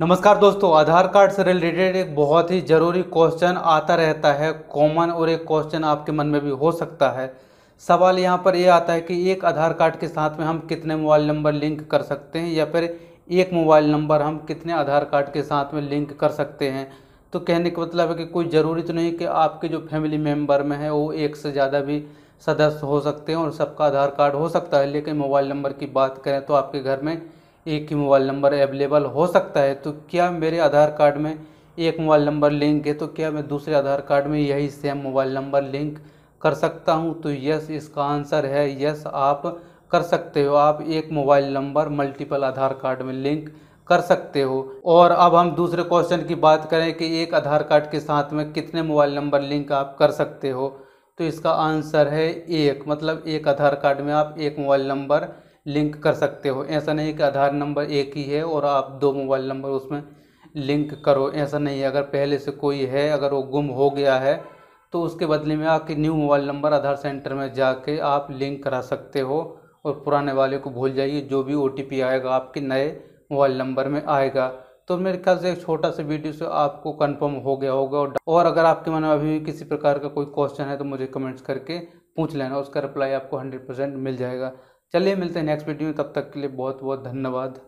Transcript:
नमस्कार दोस्तों आधार कार्ड से रिलेटेड एक बहुत ही ज़रूरी क्वेश्चन आता रहता है कॉमन और एक क्वेश्चन आपके मन में भी हो सकता है सवाल यहाँ पर यह आता है कि एक आधार कार्ड के साथ में हम कितने मोबाइल नंबर लिंक कर सकते हैं या फिर एक मोबाइल नंबर हम कितने आधार कार्ड के साथ में लिंक कर सकते हैं तो कहने का मतलब है कि कोई ज़रूरी तो नहीं कि आपके जो फैमिली मेम्बर में है वो एक से ज़्यादा भी सदस्य हो सकते हैं और सबका आधार कार्ड हो सकता है लेकिन मोबाइल नंबर की बात करें तो आपके घर में एक ही मोबाइल नंबर अवेलेबल हो सकता है तो क्या मेरे आधार कार्ड में एक मोबाइल नंबर लिंक है तो क्या मैं दूसरे आधार कार्ड में यही सेम मोबाइल नंबर लिंक कर सकता हूँ तो यस इसका आंसर है यस आप कर सकते हो आप एक mobile number multiple Aadhaar card में लिंक कर सकते हो और अब हम दूसरे क्वेश्चन की बात करें कि एक आधार कार्ड के साथ में कितने मोबाइल नंबर लिंक आप कर सकते हो तो इसका आंसर है एक मतलब एक आधार कार्ड में आप एक मोबाइल नंबर लिंक कर सकते हो ऐसा नहीं कि आधार नंबर एक ही है और आप दो मोबाइल नंबर उसमें लिंक करो ऐसा नहीं है अगर पहले से कोई है अगर वो गुम हो गया है तो उसके बदले में आपके new mobile number Aadhaar centre में जाके आप लिंक करा सकते हो और पुराने वाले को भूल जाइए जो भी ओ आएगा आपके नए मोबाइल नंबर में आएगा तो मेरे ख्याल से एक छोटा सा वीडियो से आपको कंफर्म हो गया होगा और अगर आपके मन में अभी भी किसी प्रकार का कोई क्वेश्चन है तो मुझे कमेंट्स करके पूछ लेना उसका रिप्लाई आपको हंड्रेड परसेंट मिल जाएगा चलिए मिलते हैं नेक्स्ट वीडियो में तब तक के लिए बहुत बहुत धन्यवाद